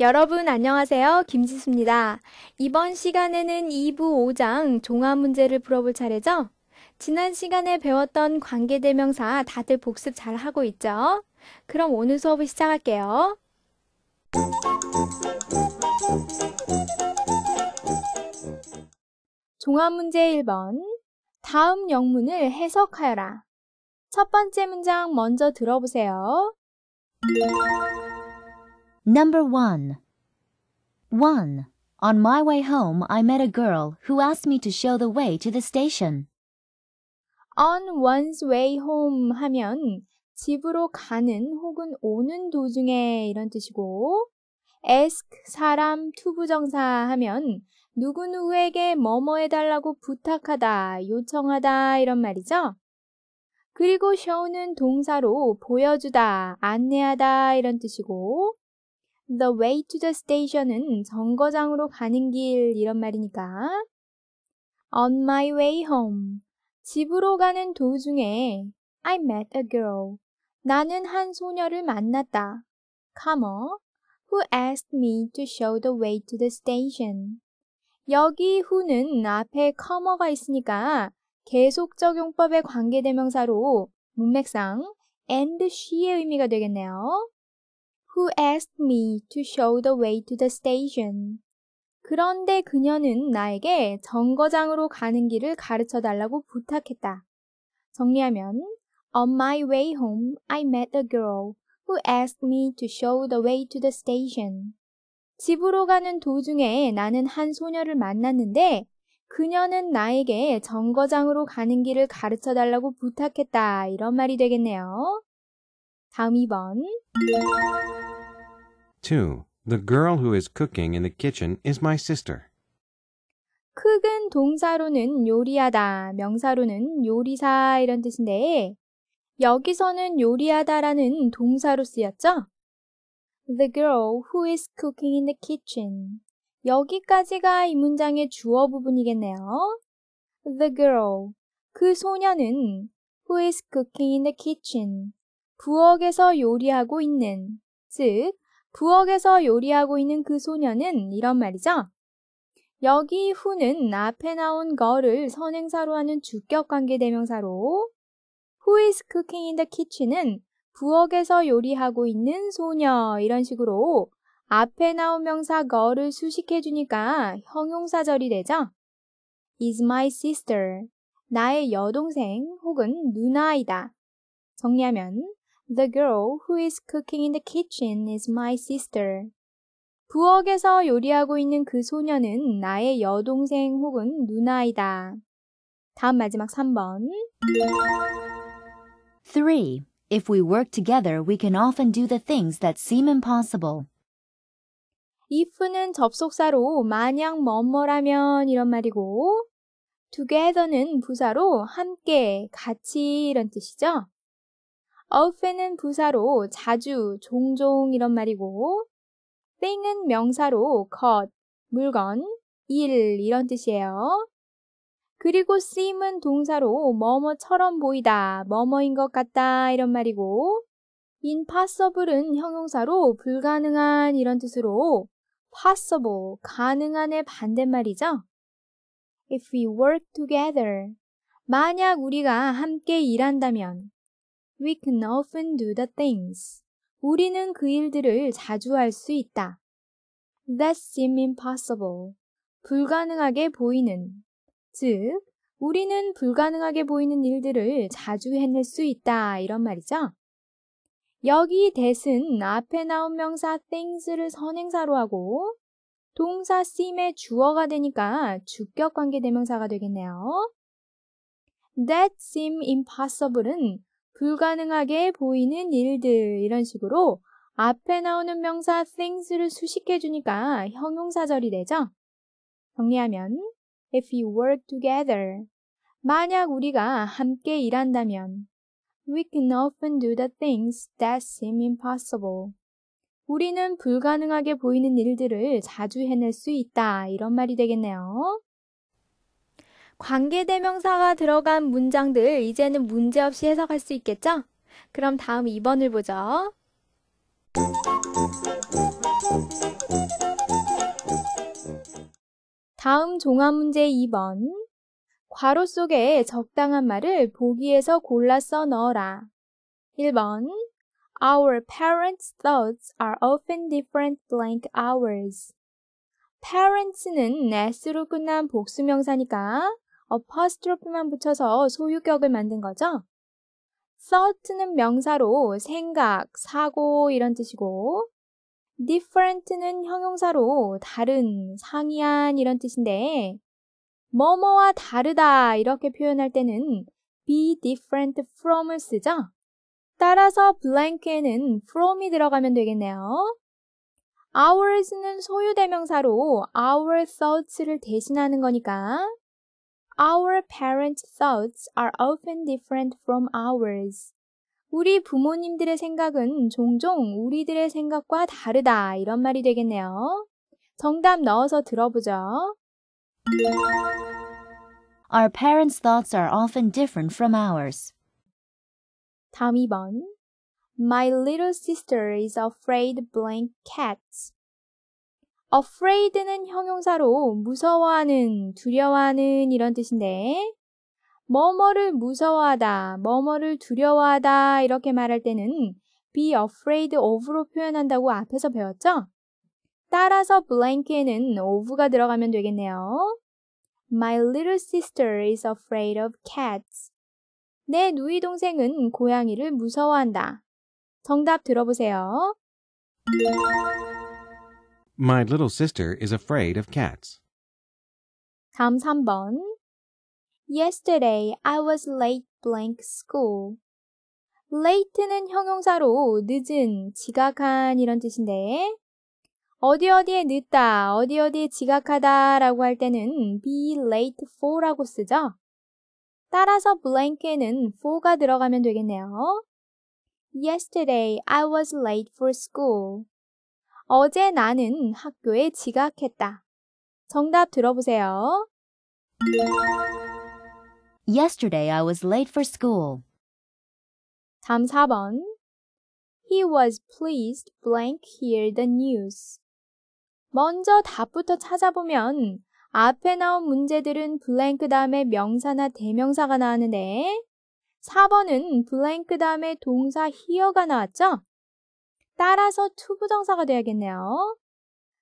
여러분 안녕하세요. 김지수입니다. 이번 시간에는 2부 5장 종합 문제를 풀어볼 차례죠? 지난 시간에 배웠던 관계대명사 다들 복습 잘 하고 있죠? 그럼 오늘 수업을 시작할게요. 종합 문제 1번. 다음 영문을 해석하여라. 첫 번째 문장 먼저 들어보세요. Number 1 1. On my way home, I met a girl who asked me to show the way to the station. On one's way home 하면 집으로 가는 혹은 오는 도중에 이런 뜻이고 ask 사람 투부정사 하면 누구누구에게 뭐뭐 해달라고 부탁하다, 요청하다 이런 말이죠. 그리고 show는 동사로 보여주다, 안내하다 이런 뜻이고 The way to the station은 정거장으로 가는 길 이런 말이니까. On my way home. 집으로 가는 도중에 I met a girl. 나는 한 소녀를 만났다. Comma. Who asked me to show the way to the station. 여기 who는 앞에 comma가 있으니까 계속적 용법의 관계대명사로 문맥상 and she의 의미가 되겠네요. who asked me to show the way to the station. 그런데 그녀는 나에게 정거장으로 가는 길을 가르쳐 달라고 부탁했다. 정리하면 On my way home, I met a girl who asked me to show the way to the station. 집으로 가는 도중에 나는 한 소녀를 만났는데 그녀는 나에게 정거장으로 가는 길을 가르쳐 달라고 부탁했다. 이런 말이 되겠네요. 다음 2번. 2. The girl who is cooking in the kitchen is my sister. cook은 동사로는 요리하다, 명사로는 요리사 이런 뜻인데 여기서는 요리하다라는 동사로 쓰였죠? The girl who is cooking in the kitchen. 여기까지가 이 문장의 주어 부분이겠네요. The girl. 그 소녀는 who is cooking in the kitchen. 부엌에서 요리하고 있는. 즉, 부엌에서 요리하고 있는 그 소녀는 이런 말이죠. 여기 후는 앞에 나온 거를 선행사로 하는 주격 관계 대명사로 Who is cooking in the kitchen은 부엌에서 요리하고 있는 소녀 이런 식으로 앞에 나온 명사 거를 수식해 주니까 형용사절이 되죠. is my sister 나의 여동생 혹은 누나이다. 정리하면 The girl who is cooking in the kitchen is my sister. 부엌에서 요리하고 있는 그 소녀는 나의 여동생 혹은 누나이다. 다음 마지막 3번. 3. If we work together, we can often do the things that seem impossible. if는 접속사로 만약 뭐뭐라면 이런 말이고 together는 부사로 함께, 같이 이런 뜻이죠. o f t e 부사로 자주, 종종 이런 말이고 thing은 명사로 것, 물건, 일 이런 뜻이에요. 그리고 seem은 동사로 뭐뭐처럼 보이다, 뭐뭐인 것 같다 이런 말이고 impossible은 형용사로 불가능한 이런 뜻으로 possible, 가능한의 반대말이죠. If we work together, 만약 우리가 함께 일한다면 We can often do the things. 우리는 그 일들을 자주 할 수 있다. That seem impossible. 불가능하게 보이는. 즉, 우리는 불가능하게 보이는 일들을 자주 해낼 수 있다. 이런 말이죠. 여기 that은 앞에 나온 명사 things를 선행사로 하고 동사 seem의 주어가 되니까 주격 관계 대명사가 되겠네요. That seem impossible은 불가능하게 보이는 일들 이런 식으로 앞에 나오는 명사 things를 수식해 주니까 형용사절이 되죠. 정리하면 if you work together 만약 우리가 함께 일한다면 we can often do the things that seem impossible 우리는 불가능하게 보이는 일들을 자주 해낼 수 있다 이런 말이 되겠네요. 관계대명사가 들어간 문장들 이제는 문제없이 해석할 수 있겠죠? 그럼 다음 2번을 보죠. 다음 종합 문제 2번. 괄호 속에 적당한 말을 보기에서 골라 써 넣어라. 1번. Our parents' thoughts are often different blank hours. parents는 s로 끝난 복수명사니까 어퍼스트로피만 붙여서 소유격을 만든 거죠. thought는 명사로 생각, 사고 이런 뜻이고 different는 형용사로 다른, 상이한 이런 뜻인데 뭐뭐와 다르다 이렇게 표현할 때는 be different from을 쓰죠. 따라서 blank에는 from이 들어가면 되겠네요. ours는 소유대명사로 our thoughts를 대신하는 거니까 Our parents' thoughts are often different from ours. 우리 부모님들의 생각은 종종 우리들의 생각과 다르다. 이런 말이 되겠네요. 정답 넣어서 들어보죠. Our parents' thoughts are often different from ours. 다음 2번. My little sister is afraid blank cats. afraid는 형용사로 무서워하는, 두려워하는 이런 뜻인데, 뭐뭐를 무서워하다, 뭐뭐를 두려워하다 이렇게 말할 때는 be afraid of로 표현한다고 앞에서 배웠죠? 따라서 blank에는 of가 들어가면 되겠네요. My little sister is afraid of cats. 내 누이 동생은 고양이를 무서워한다. 정답 들어보세요. My little sister is afraid of cats. 다음 3번. Yesterday I was late blank school. late는 형용사로 늦은, 지각한 이런 뜻인데 어디 어디에 늦다, 어디 어디에 지각하다라고 할 때는 be late for라고 쓰죠. 따라서 blank에는 for가 들어가면 되겠네요. Yesterday I was late for school. 어제 나는 학교에 지각했다. 정답 들어보세요. Yesterday I was late for school. 다음 4번. He was pleased blank hear the news. 먼저 답부터 찾아보면 앞에 나온 문제들은 블랭크 다음에 명사나 대명사가 나왔는데 4번은 블랭크 다음에 동사 hear가 나왔죠? 따라서 to 부정사가 돼야겠네요.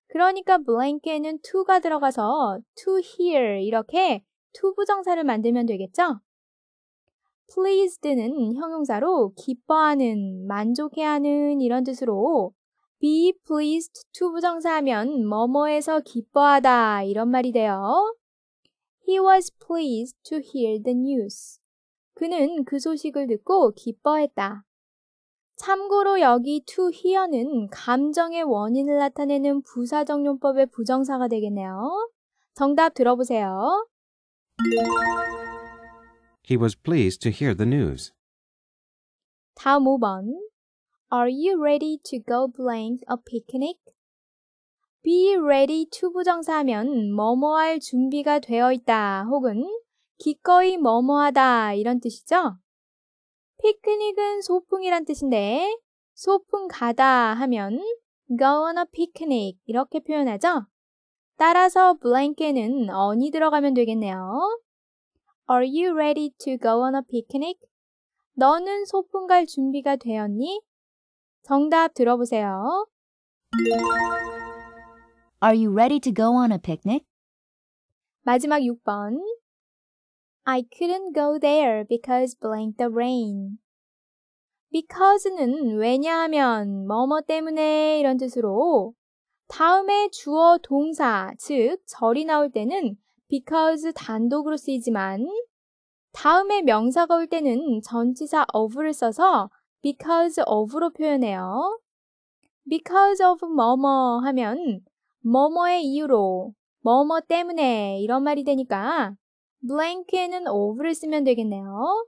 그러니까 blank에는 to가 들어가서 to h e a r 이렇게 to 부정사를 만들면 되겠죠? pleased는 형용사로 기뻐하는, 만족해하는 이런 뜻으로 be pleased to 부정사하면 뭐뭐해서 기뻐하다 이런 말이 돼요. He was pleased to hear the news. 그는 그 소식을 듣고 기뻐했다. 참고로 여기 to here는 감정의 원인을 나타내는 부사정용법의 부정사가 되겠네요. 정답 들어보세요. He was pleased to hear the news. 다음 5번. Are you ready to go blank a picnic? be ready to 부정사면 하 뭐뭐할 준비가 되어 있다 혹은 기꺼이 뭐뭐하다 이런 뜻이죠. 피크닉은 소풍이란 뜻인데 소풍 가다 하면 go on a picnic 이렇게 표현하죠. 따라서 blank에는 on이 들어가면 되겠네요. Are you ready to go on a picnic? 너는 소풍 갈 준비가 되었니? 정답 들어보세요. Are you ready to go on a picnic? 마지막 6번. I couldn't go there because blank the rain. because는 왜냐하면 뭐뭐 때문에 이런 뜻으로 다음에 주어 동사 즉 절이 나올 때는 because 단독으로 쓰이지만 다음에 명사가 올 때는 전치사 of를 써서 because of로 표현해요. because of 뭐뭐 하면 뭐뭐의 이유로 뭐뭐 때문에 이런 말이 되니까 blank에는 o v 를 쓰면 되겠네요.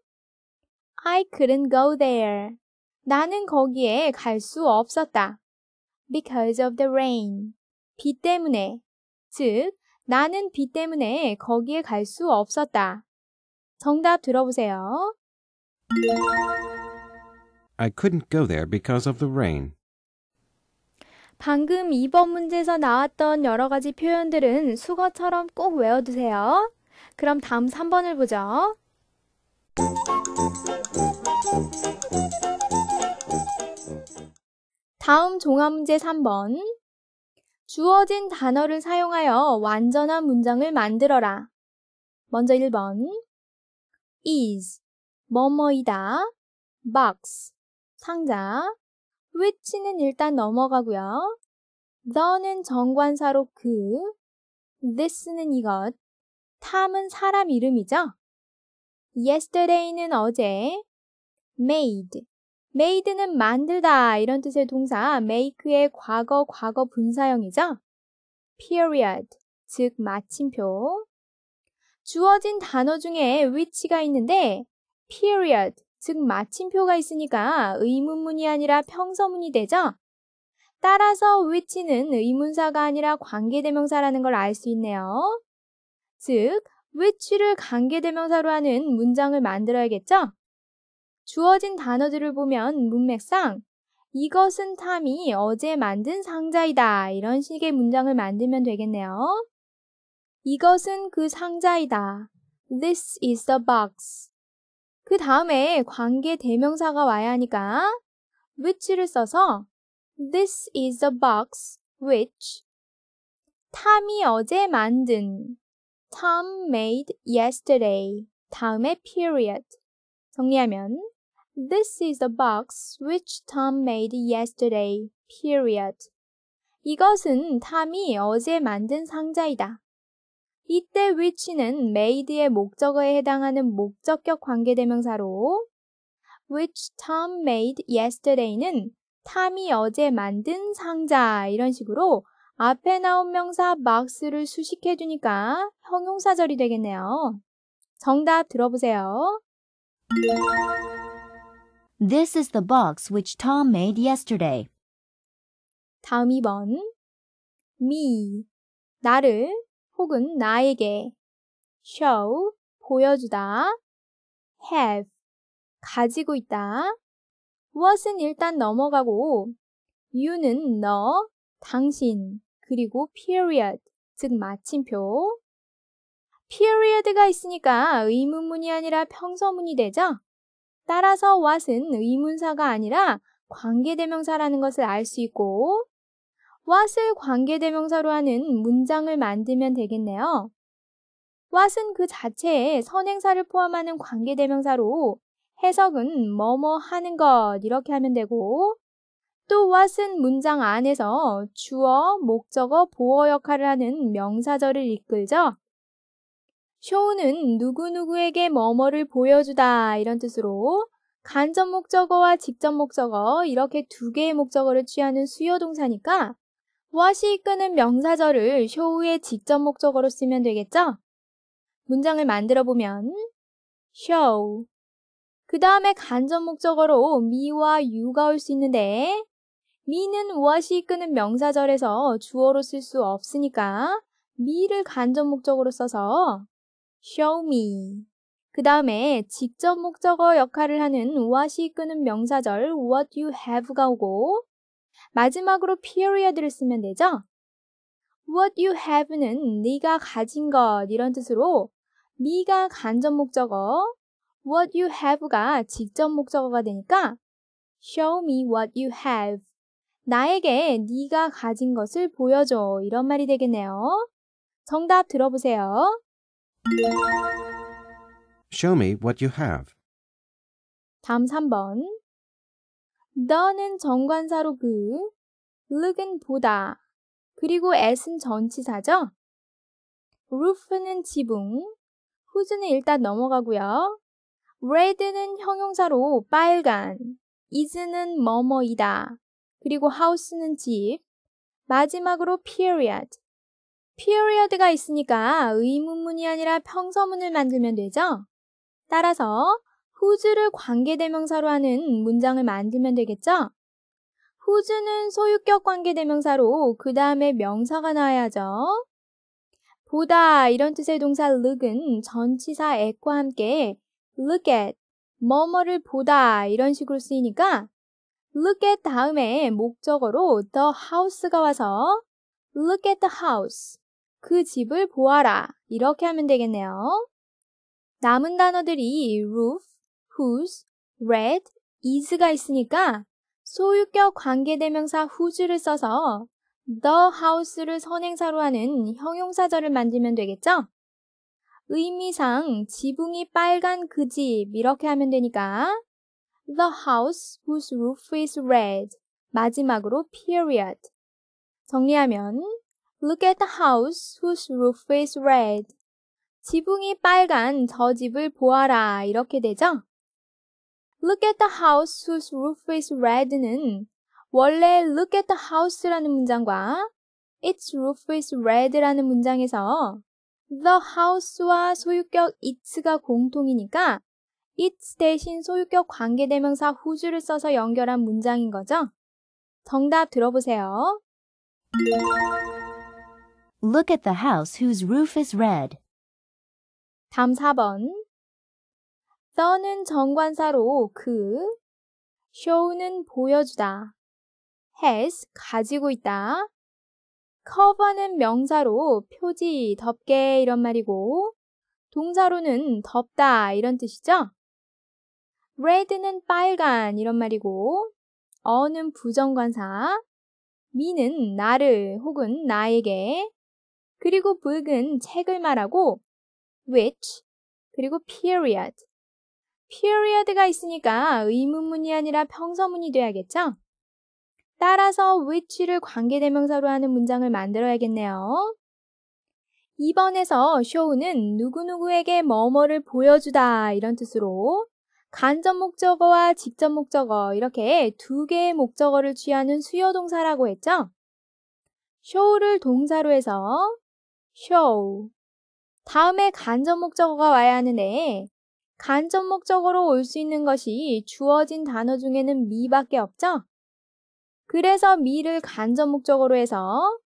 I couldn't go there. 나는 거기에 갈 수 없었다. Because of the rain. 비 때문에. 즉, 나는 비 때문에 거기에 갈 수 없었다. 정답 들어보세요. I couldn't go there because of the rain. 방금 2번 문제에서 나왔던 여러 가지 표현들은 수거처럼 꼭 외워두세요. 그럼 다음 3번을 보죠. 다음 종합문제 3번. 주어진 단어를 사용하여 완전한 문장을 만들어라. 먼저 1번. is, 뭐뭐이다, box, 상자, which는 일단 넘어가고요. the는 정관사로 그, this는 이것, t i 은 사람 이름이죠? yesterday는 어제, made, made는 만들다 이런 뜻의 동사 make의 과거 과거 분사형이죠? period, 즉 마침표. 주어진 단어 중에 위치가 있는데 period, 즉 마침표가 있으니까 의문문이 아니라 평서문이 되죠? 따라서 위치는 의문사가 아니라 관계대명사라는 걸 알 수 있네요. 즉, which를 관계대명사로 하는 문장을 만들어야겠죠? 주어진 단어들을 보면 문맥상 이것은 탐이 어제 만든 상자이다. 이런 식의 문장을 만들면 되겠네요. 이것은 그 상자이다. This is the box. 그 다음에 관계 대명사가 와야 하니까 which를 써서 This is the box which 탐이 어제 만든 Tom made yesterday. 다음에 period. 정리하면 This is the box which Tom made yesterday. period. 이것은 탐이 어제 만든 상자이다. 이때 which는 made의 목적어에 해당하는 목적격 관계대명사로 which Tom made yesterday는 탐이 어제 만든 상자 이런 식으로 앞에 나온 명사 막스를 수식해 주니까 형용사절이 되겠네요. 정답 들어보세요. This is the box which Tom made yesterday. 다음 2번. me 나를 혹은 나에게 show 보여주다 have 가지고 있다 what은 일단 넘어가고 you는 너, 당신 그리고 period, 즉 마침표. period가 있으니까 의문문이 아니라 평서문이 되죠? 따라서 what은 의문사가 아니라 관계대명사라는 것을 알 수 있고 what을 관계대명사로 하는 문장을 만들면 되겠네요. what은 그 자체에 선행사를 포함하는 관계대명사로 해석은 뭐뭐 하는 것 이렇게 하면 되고 또 what은 문장 안에서 주어, 목적어, 보어 역할을 하는 명사절을 이끌죠. show는 누구누구에게 뭐뭐를 보여주다 이런 뜻으로 간접 목적어와 직접 목적어 이렇게 두 개의 목적어를 취하는 수요 동사니까 what이 이끄는 명사절을 show의 직접 목적어로 쓰면 되겠죠? 문장을 만들어 보면 show 그 다음에 간접 목적어로 me와 you가 올 수 있는데 미는 무엇이 이끄는 명사절에서 주어로 쓸 수 없으니까 미를 간접 목적으로 써서 show me. 그 다음에 직접 목적어 역할을 하는 w 무엇이 이끄는 명사절 what you have가 오고 마지막으로 period를 쓰면 되죠. what you have는 네가 가진 것 이런 뜻으로 네가 간접 목적어 what you have가 직접 목적어가 되니까 show me what you have 나에게 네가 가진 것을 보여줘. 이런 말이 되겠네요. 정답 들어보세요. Show me what you have. 다음 3번. 너는 정관사로 그, look은 보다, 그리고 s는 전치사죠. roof는 지붕, w h o s 는 일단 넘어가고요. red는 형용사로 빨간, is는 뭐뭐이다, 그리고 house는 집. 마지막으로 period. period가 있으니까 의문문이 아니라 평서문을 만들면 되죠? 따라서 whose를 관계대명사로 하는 문장을 만들면 되겠죠? whose는 소유격 관계대명사로 그 다음에 명사가 나와야죠. 보다 이런 뜻의 동사 look은 전치사 at과 함께 look at, 뭐뭐를 보다 이런 식으로 쓰이니까 look at 다음에 목적어로 the house가 와서 look at the house. 그 집을 보아라. 이렇게 하면 되겠네요. 남은 단어들이 roof, whose, red, is가 있으니까 소유격 관계대명사 whose를 써서 the house를 선행사로 하는 형용사절을 만들면 되겠죠? 의미상 지붕이 빨간 그 집 이렇게 하면 되니까 the house whose roof is red. 마지막으로 period. 정리하면 look at the house whose roof is red. 지붕이 빨간 저 집을 보아라. 이렇게 되죠? look at the house whose roof is red는 원래 look at the house라는 문장과 its roof is red라는 문장에서 the house와 소유격 it가 공통이니까 it's 대신 소유격 관계대명사 w h o s 를 써서 연결한 문장인 거죠? 정답 들어보세요. Look at the house whose roof is red. 다음 4번. the는 정관사로 그, show는 보여주다, has 가지고 있다, cover는 명사로 표지, 덮개 이런 말이고, 동사로는 덮다 이런 뜻이죠? red는 빨간 이런 말이고 on은 부정관사, m e 는 나를 혹은 나에게, 그리고 book은 책을 말하고 which 그리고 period. period가 있으니까 의문문이 아니라 평서문이 돼야겠죠? 따라서 which를 관계대명사로 하는 문장을 만들어야겠네요. 2번에서 show는 누구누구에게 뭐뭐를 보여주다 이런 뜻으로 간접 목적어와 직접 목적어 이렇게 두 개의 목적어를 취하는 수요 동사라고 했죠? show를 동사로 해서 show 다음에 간접 목적어가 와야 하는데 간접 목적어로 올 수 있는 것이 주어진 단어 중에는 미밖에 없죠? 그래서 미를 간접 목적어로 해서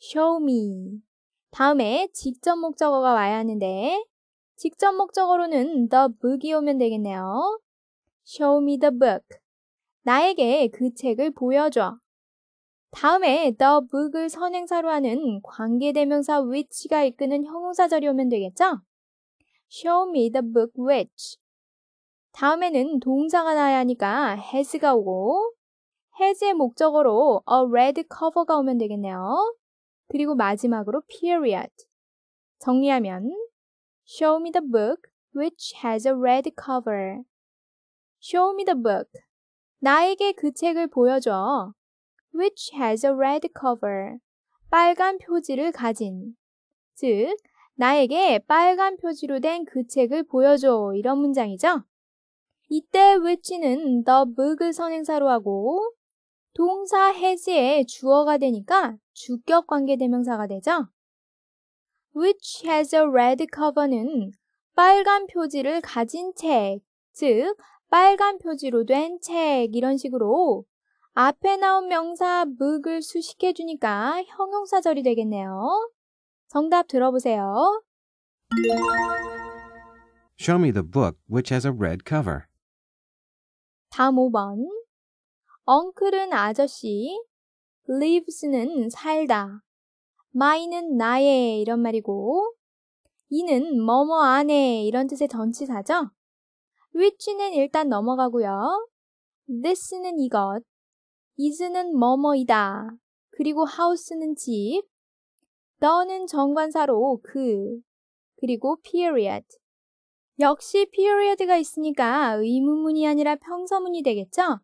show me 다음에 직접 목적어가 와야 하는데 직접 목적으로는 the book이 오면 되겠네요. Show me the book. 나에게 그 책을 보여줘. 다음에 the book을 선행사로 하는 관계대명사 which가 이끄는 형용사절이 오면 되겠죠? Show me the book which. 다음에는 동사가 나야 하니까 has가 오고 has의 목적으로 a red cover가 오면 되겠네요. 그리고 마지막으로 period. 정리하면 Show me the book which has a red cover. Show me the book. 나에게 그 책을 보여줘. which has a red cover. 빨간 표지를 가진. 즉, 나에게 빨간 표지로 된 그 책을 보여줘. 이런 문장이죠. 이때 which는 the book을 선행사로 하고 동사 has의 주어가 되니까 주격 관계 대명사가 되죠. which has a red cover는 빨간 표지를 가진 책, 즉 빨간 표지로 된 책 이런 식으로 앞에 나온 명사 book을 수식해 주니까 형용사절이 되겠네요. 정답 들어보세요. Show me the book which has a red cover. 다음 5번. 엉클은 아저씨, lives는 살다. my는 나의 이런 말이고 이는 뭐뭐 안에 이런 뜻의 전치사죠. which는 일단 넘어가고요. this는 이것, is는 뭐뭐이다. 그리고 house는 집, the는 정관사로 그, 그리고 period. 역시 period가 있으니까 의문문이 아니라 평서문이 되겠죠?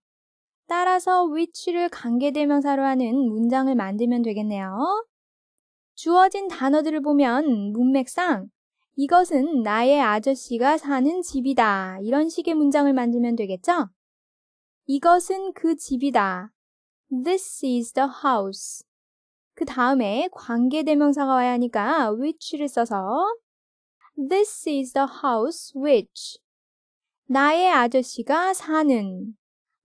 따라서 which를 관계대명사로 하는 문장을 만들면 되겠네요. 주어진 단어들을 보면 문맥상 이것은 나의 아저씨가 사는 집이다. 이런 식의 문장을 만들면 되겠죠? 이것은 그 집이다. This is the house. 그 다음에 관계대명사가 와야 하니까 which를 써서 This is the house which 나의 아저씨가 사는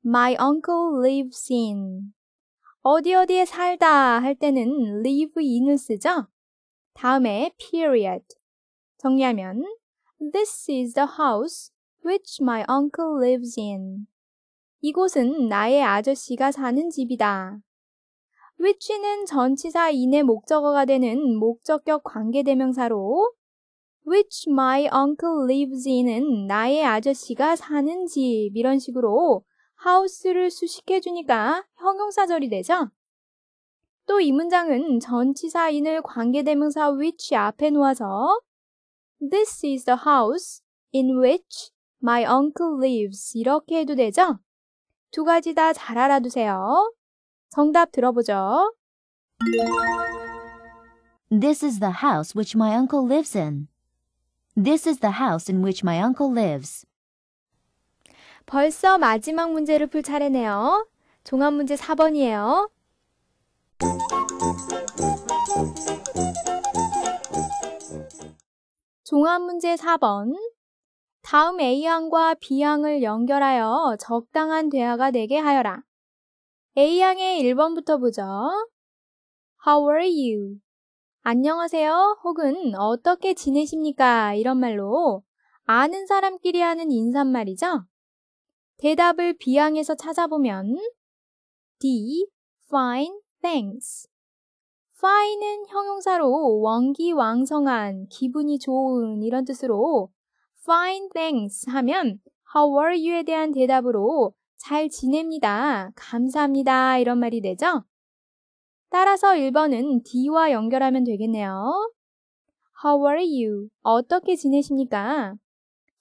My uncle lives in 어디 어디에 살다 할 때는 live in을 쓰죠. 다음에 period. 정리하면 This is the house which my uncle lives in. 이곳은 나의 아저씨가 사는 집이다. which는 전치사 인의 목적어가 되는 목적격 관계대명사로 which my uncle lives in은 나의 아저씨가 사는 집 이런 식으로 하우스를 수식해주니까 형용사절이 되죠? 또 이 문장은 전치사인을 관계대명사 which 앞에 놓아서 This is the house in which my uncle lives 이렇게 해도 되죠? 두 가지 다 잘 알아두세요. 정답 들어보죠. This is the house which my uncle lives in. This is the house in which my uncle lives. 벌써 마지막 문제를 풀 차례네요. 종합 문제 4번이에요. 종합 문제 4번. 다음 A항과 B항을 연결하여 적당한 대화가 되게 하여라. A항의 1번부터 보죠. How are you? 안녕하세요 혹은 어떻게 지내십니까? 이런 말로 아는 사람끼리 하는 인사말이죠. 대답을 비양해서 찾아보면 D. Fine thanks. fine은 형용사로 원기왕성한, 기분이 좋은 이런 뜻으로 fine thanks 하면 how are you에 대한 대답으로 잘 지냅니다. 감사합니다. 이런 말이 되죠? 따라서 1번은 D와 연결하면 되겠네요. How are you? 어떻게 지내십니까?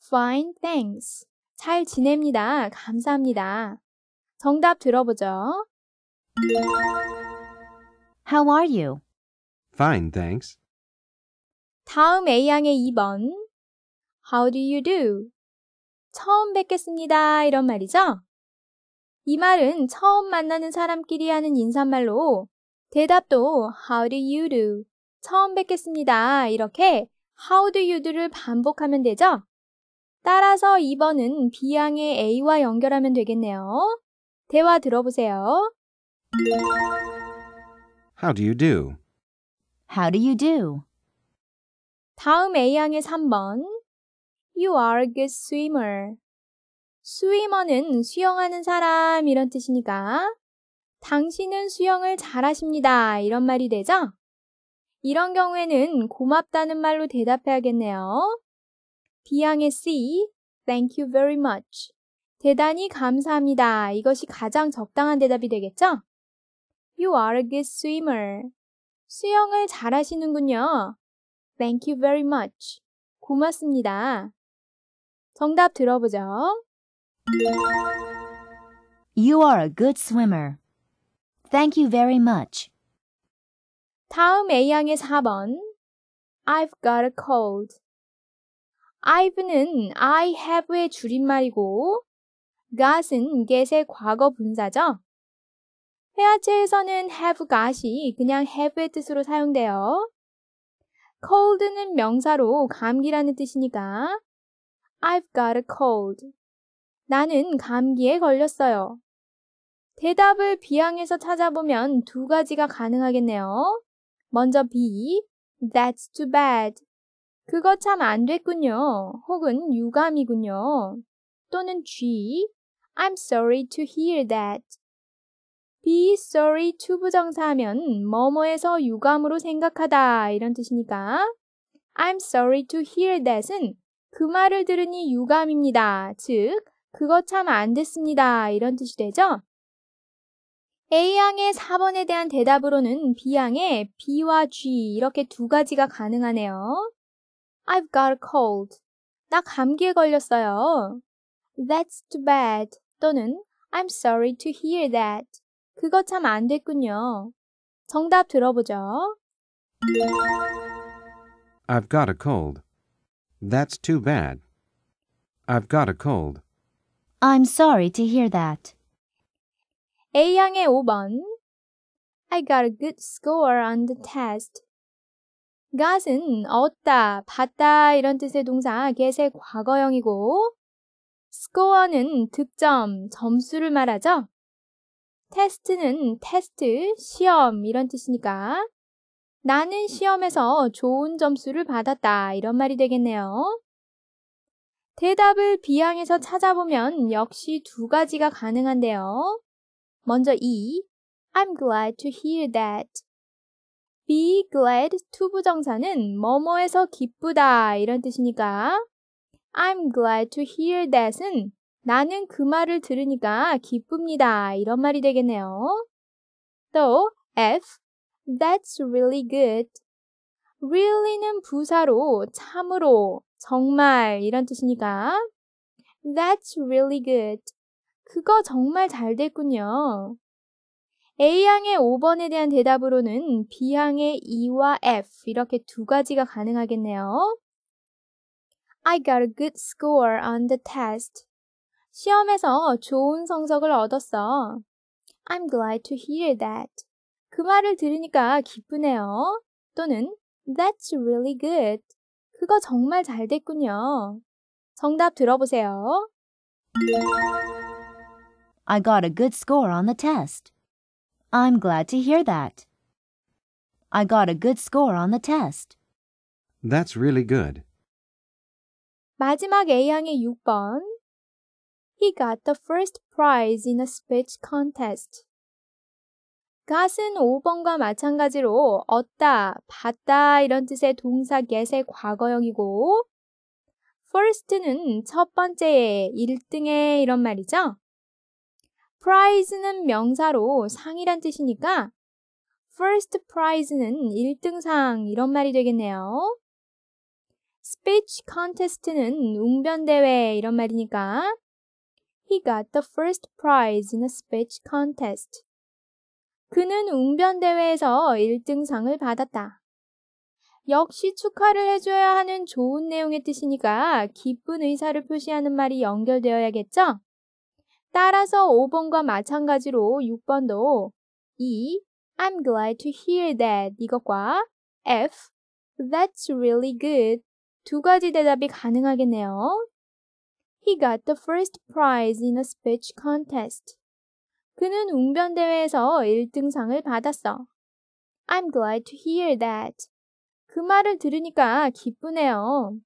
Fine, thanks. 잘 지냅니다. 감사합니다. 정답 들어보죠. How are you? Fine, thanks. 다음 A양의 2번. How do you do? 처음 뵙겠습니다. 이런 말이죠. 이 말은 처음 만나는 사람끼리 하는 인사말로 대답도 how do you do? 처음 뵙겠습니다. 이렇게 how do you do를 반복하면 되죠? 따라서 2번은 b 양의 A와 연결하면 되겠네요. 대화 들어보세요. How do you do? How do you do? 다음 a 양의 3번. You are a good swimmer. 스위머는 수영하는 사람 이런 뜻이니까 당신은 수영을 잘하십니다. 이런 말이 되죠? 이런 경우에는 고맙다는 말로 대답해야겠네요. 비양의 C, Thank you very much. 대단히 감사합니다. 이것이 가장 적당한 대답이 되겠죠? You are a good swimmer. 수영을 잘하시는군요. Thank you very much. 고맙습니다. 정답 들어보죠. You are a good swimmer. Thank you very much. 다음 A양의 4번. I've got a cold. I've는 I have의 줄임말이고 got은 get의 과거 분사죠. 회화체에서는 have got이 그냥 have의 뜻으로 사용돼요. cold는 명사로 감기라는 뜻이니까 I've got a cold. 나는 감기에 걸렸어요. 대답을 비항에서 찾아보면 두 가지가 가능하겠네요. 먼저 B, that's too bad. 그거 참 안 됐군요. 혹은 유감이군요. 또는 G. I'm sorry to hear that. be sorry to 부정사하면 뭐뭐에서 유감으로 생각하다 이런 뜻이니까 I'm sorry to hear that은 그 말을 들으니 유감입니다. 즉, 그거 참 안 됐습니다. 이런 뜻이 되죠? A양의 4번에 대한 대답으로는 B양의 B와 G 이렇게 두 가지가 가능하네요. I've got a cold. 나 감기에 걸렸어요. That's too bad. 또는 I'm sorry to hear that. 그거 참 안 됐군요. 정답 들어보죠. I've got a cold. That's too bad. I've got a cold. I'm sorry to hear that. A양의 5번. I got a good score on the test. gat은 얻다, 받다 이런 뜻의 동사 get의 과거형이고 score는 득점, 점수를 말하죠. 테스트는 테스트, 시험 이런 뜻이니까 나는 시험에서 좋은 점수를 받았다 이런 말이 되겠네요. 대답을 비양에서 찾아보면 역시 두 가지가 가능한데요. 먼저 이 I'm glad to hear that be glad 투부정사는 뭐뭐에서 기쁘다 이런 뜻이니까 I'm glad to hear that은 나는 그 말을 들으니까 기쁩니다 이런 말이 되겠네요. 또 F That's really good. Really는 부사로 참으로 정말 이런 뜻이니까 That's really good. 그거 정말 잘 됐군요. A항의 5번에 대한 대답으로는 B항의 E와 F 이렇게 두 가지가 가능하겠네요. I got a good score on the test. 시험에서 좋은 성적을 얻었어. I'm glad to hear that. 그 말을 들으니까 기쁘네요. 또는 That's really good. 그거 정말 잘 됐군요. 정답 들어보세요. I got a good score on the test. I'm glad to hear that. I got a good score on the test. That's really good. 마지막 A항의 6번. He got the first prize in a speech contest. got은 5번과 마찬가지로 얻다, 받다 이런 뜻의 동사 get의 과거형이고 first는 첫 번째에, 1등에 이런 말이죠. prize는 명사로 상이란 뜻이니까 first prize는 1등상 이런 말이 되겠네요. speech contest는 웅변대회 이런 말이니까 He got the first prize in a speech contest. 그는 웅변대회에서 1등상을 받았다. 역시 축하를 해줘야 하는 좋은 내용의 뜻이니까 기쁜 의사를 표시하는 말이 연결되어야겠죠? 따라서 5번과 마찬가지로 6번도 E, I'm glad to hear that 이것과 F, That's really good 두 가지 대답이 가능하겠네요. He got the first prize in a speech contest. 그는 웅변대회에서 1등상을 받았어. I'm glad to hear that. 그 말을 들으니까 기쁘네요.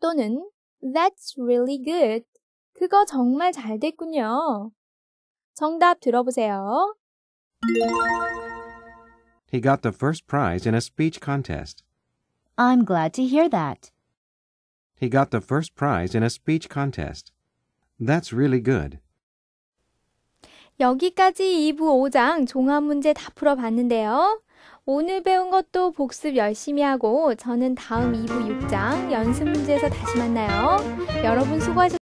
또는 That's really good. 그거 정말 잘 됐군요. 정답 들어보세요. He got the first prize in a speech contest. I'm glad to hear that. He got the first prize in a speech contest. That's really good. 여기까지 2부 5장 종합 문제 다 풀어봤는데요. 오늘 배운 것도 복습 열심히 하고 저는 다음 2부 6장 연습 문제에서 다시 만나요. 여러분 수고하셨습니다.